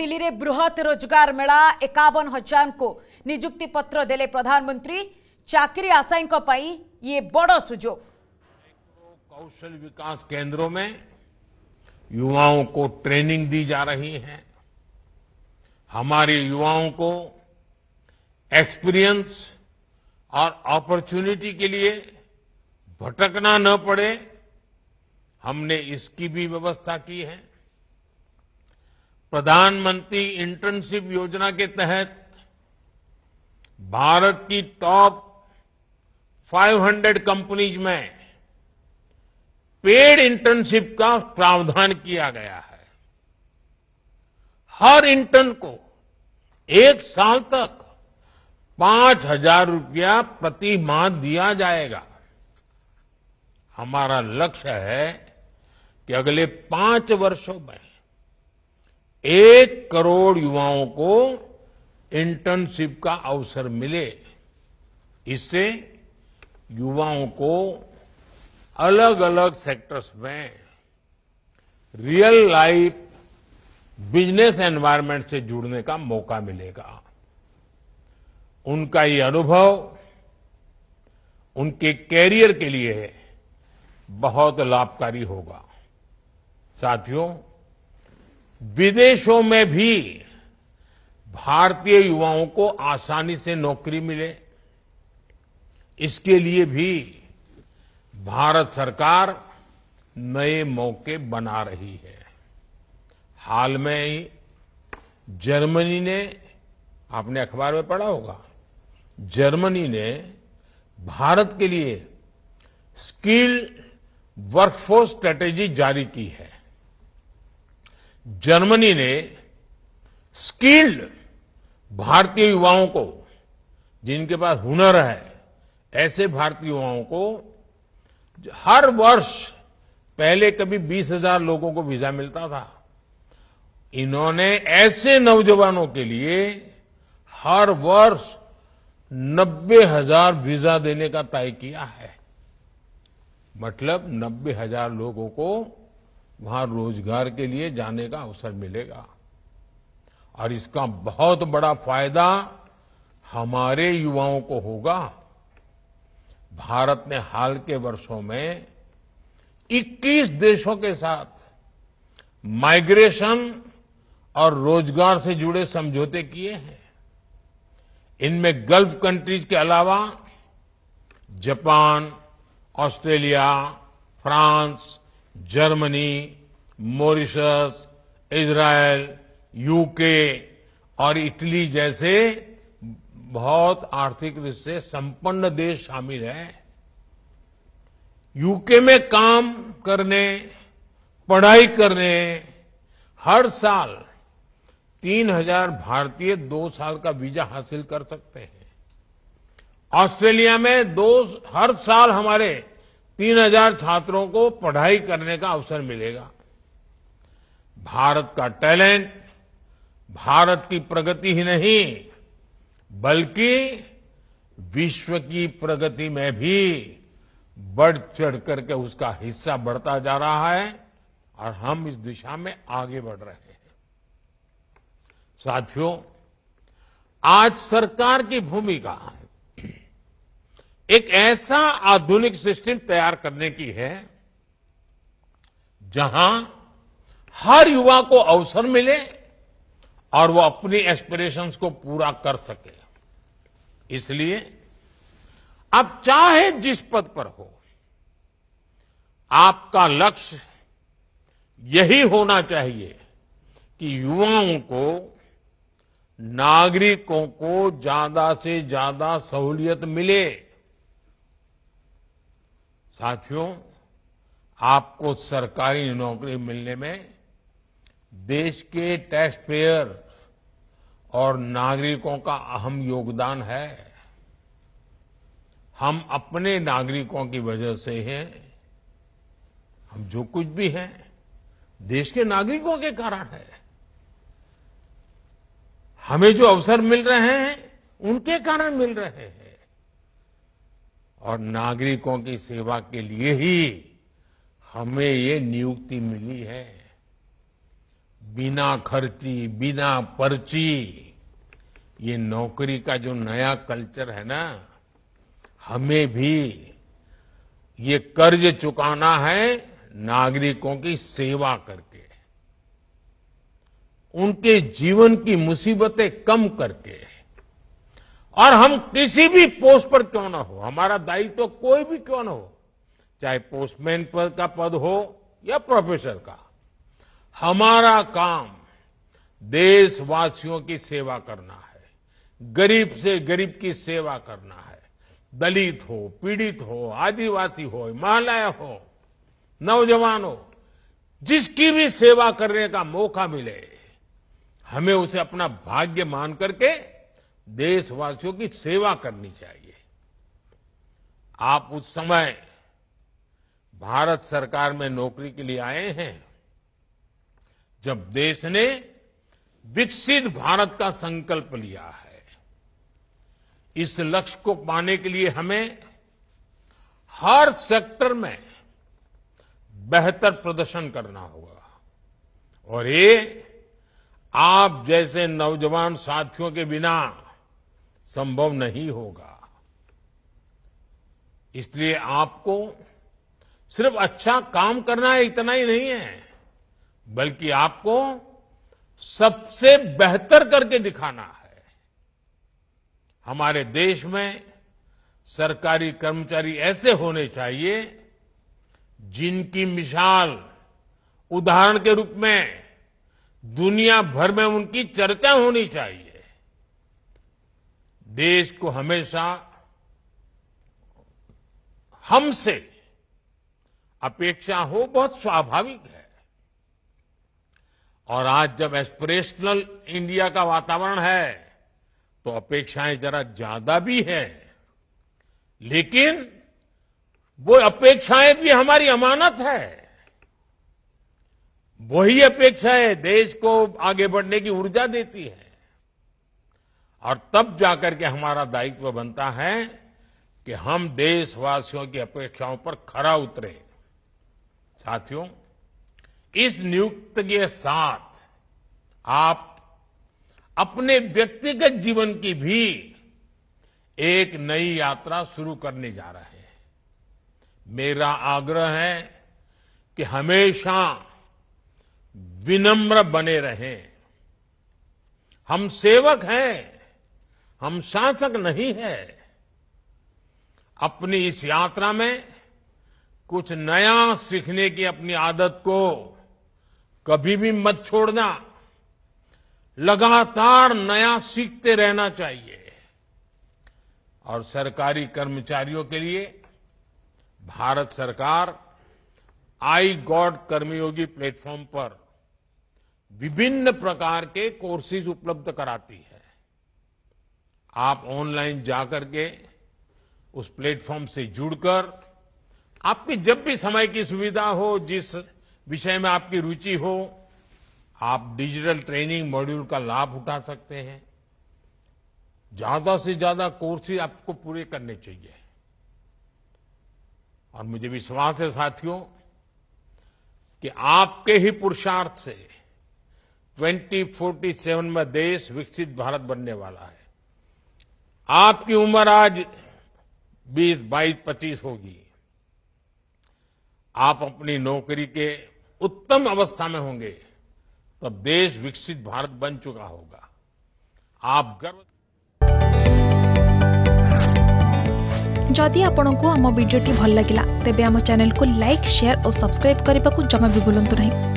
दिल्ली में बृहत रोजगार मेला एकावन हजार को निजुक्ति पत्र दे प्रधानमंत्री चाकरी पाई ये बड़ सुजोग कौशल विकास केंद्रों में युवाओं को ट्रेनिंग दी जा रही है हमारे युवाओं को एक्सपीरियंस और अपॉर्चुनिटी के लिए भटकना न पड़े हमने इसकी भी व्यवस्था की है प्रधानमंत्री इंटर्नशिप योजना के तहत भारत की टॉप 500 कंपनीज में पेड इंटर्नशिप का प्रावधान किया गया है हर इंटर्न को एक साल तक पांच हजार रूपया प्रति माह दिया जाएगा हमारा लक्ष्य है कि अगले पांच वर्षों में एक करोड़ युवाओं को इंटर्नशिप का अवसर मिले इससे युवाओं को अलग अलग सेक्टर्स में रियल लाइफ बिजनेस एनवायरनमेंट से जुड़ने का मौका मिलेगा उनका ये अनुभव उनके कैरियर के लिए बहुत लाभकारी होगा साथियों विदेशों में भी भारतीय युवाओं को आसानी से नौकरी मिले इसके लिए भी भारत सरकार नए मौके बना रही है हाल में ही जर्मनी ने आपने अखबार में पढ़ा होगा जर्मनी ने भारत के लिए स्किल वर्कफोर्स स्ट्रेटेजी जारी की है जर्मनी ने स्किल्ड भारतीय युवाओं को जिनके पास हुनर है ऐसे भारतीय युवाओं को हर वर्ष पहले कभी बीस हजार लोगों को वीजा मिलता था इन्होंने ऐसे नौजवानों के लिए हर वर्ष नब्बे हजार वीजा देने का तय किया है मतलब नब्बे हजार लोगों को वहां रोजगार के लिए जाने का अवसर मिलेगा और इसका बहुत बड़ा फायदा हमारे युवाओं को होगा भारत ने हाल के वर्षों में 21 देशों के साथ माइग्रेशन और रोजगार से जुड़े समझौते किए हैं इनमें गल्फ कंट्रीज के अलावा Japan Australia France Germany Mauritius Israel UK और इटली जैसे बहुत आर्थिक रूप से संपन्न देश शामिल हैं यूके में काम करने पढ़ाई करने हर साल तीन हजार भारतीय दो साल का वीजा हासिल कर सकते हैं ऑस्ट्रेलिया में दो हर साल हमारे तीन हजार छात्रों को पढ़ाई करने का अवसर मिलेगा भारत का टैलेंट भारत की प्रगति ही नहीं बल्कि विश्व की प्रगति में भी बढ़ चढ़ करके उसका हिस्सा बढ़ता जा रहा है और हम इस दिशा में आगे बढ़ रहे हैं साथियों आज सरकार की भूमिका एक ऐसा आधुनिक सिस्टम तैयार करने की है जहां हर युवा को अवसर मिले और वो अपनी एस्पिरेशंस को पूरा कर सके इसलिए आप चाहे जिस पद पर हो आपका लक्ष्य यही होना चाहिए कि युवाओं को नागरिकों को ज्यादा से ज्यादा सहूलियत मिले साथियों आपको सरकारी नौकरी मिलने में देश के टैक्स पेयर और नागरिकों का अहम योगदान है हम अपने नागरिकों की वजह से हैं हम जो कुछ भी हैं देश के नागरिकों के कारण है हमें जो अवसर मिल रहे हैं उनके कारण मिल रहे हैं और नागरिकों की सेवा के लिए ही हमें ये नियुक्ति मिली है बिना खर्ची बिना पर्ची ये नौकरी का जो नया कल्चर है ना हमें भी ये कर्ज चुकाना है नागरिकों की सेवा करके उनके जीवन की मुसीबतें कम करके और हम किसी भी पोस्ट पर क्यों ना हो हमारा दायित्व तो कोई भी क्यों ना हो चाहे पोस्टमैन पर का पद हो या प्रोफेसर का हमारा काम देशवासियों की सेवा करना है गरीब से गरीब की सेवा करना है दलित हो पीड़ित हो आदिवासी हो महिलाएं हो नौजवान हो जिसकी भी सेवा करने का मौका मिले हमें उसे अपना भाग्य मान करके देशवासियों की सेवा करनी चाहिए आप उस समय भारत सरकार में नौकरी के लिए आए हैं जब देश ने विकसित भारत का संकल्प लिया है इस लक्ष्य को पाने के लिए हमें हर सेक्टर में बेहतर प्रदर्शन करना होगा और ये आप जैसे नौजवान साथियों के बिना संभव नहीं होगा इसलिए आपको सिर्फ अच्छा काम करना है इतना ही नहीं है बल्कि आपको सबसे बेहतर करके दिखाना है हमारे देश में सरकारी कर्मचारी ऐसे होने चाहिए जिनकी मिसाल उदाहरण के रूप में दुनिया भर में उनकी चर्चा होनी चाहिए देश को हमेशा हमसे अपेक्षा हो बहुत स्वाभाविक है और आज जब एस्पिरेशनल इंडिया का वातावरण है तो अपेक्षाएं जरा ज्यादा भी हैं लेकिन वो अपेक्षाएं भी हमारी अमानत है वही अपेक्षाएं देश को आगे बढ़ने की ऊर्जा देती है और तब जाकर के हमारा दायित्व बनता है कि हम देशवासियों की अपेक्षाओं पर खरा उतरे साथियों इस नियुक्ति के साथ आप अपने व्यक्तिगत जीवन की भी एक नई यात्रा शुरू करने जा रहे हैं मेरा आग्रह है कि हमेशा विनम्र बने रहें हम सेवक हैं हम शासक नहीं हैं अपनी इस यात्रा में कुछ नया सीखने की अपनी आदत को कभी भी मत छोड़ना लगातार नया सीखते रहना चाहिए और सरकारी कर्मचारियों के लिए भारत सरकार आई गॉड कर्मयोगी प्लेटफॉर्म पर विभिन्न प्रकार के कोर्सेज उपलब्ध कराती है आप ऑनलाइन जाकर के उस प्लेटफॉर्म से जुड़कर आपकी जब भी समय की सुविधा हो जिस विषय में आपकी रुचि हो आप डिजिटल ट्रेनिंग मॉड्यूल का लाभ उठा सकते हैं ज्यादा से ज्यादा कोर्सेज आपको पूरे करने चाहिए और मुझे विश्वास है साथियों कि आपके ही पुरुषार्थ से 2047 में देश विकसित भारत बनने वाला है आपकी उम्र आज 20, 22, 25 होगी आप अपनी नौकरी के उत्तम अवस्था में होंगे तब तो देश विकसित भारत बन चुका होगा आप गर्व जदि आपण को आम भिडी भल लगा तेब आम चेल को लाइक शेयर और सब्सक्राइब करने को जमा भी बुलां नहीं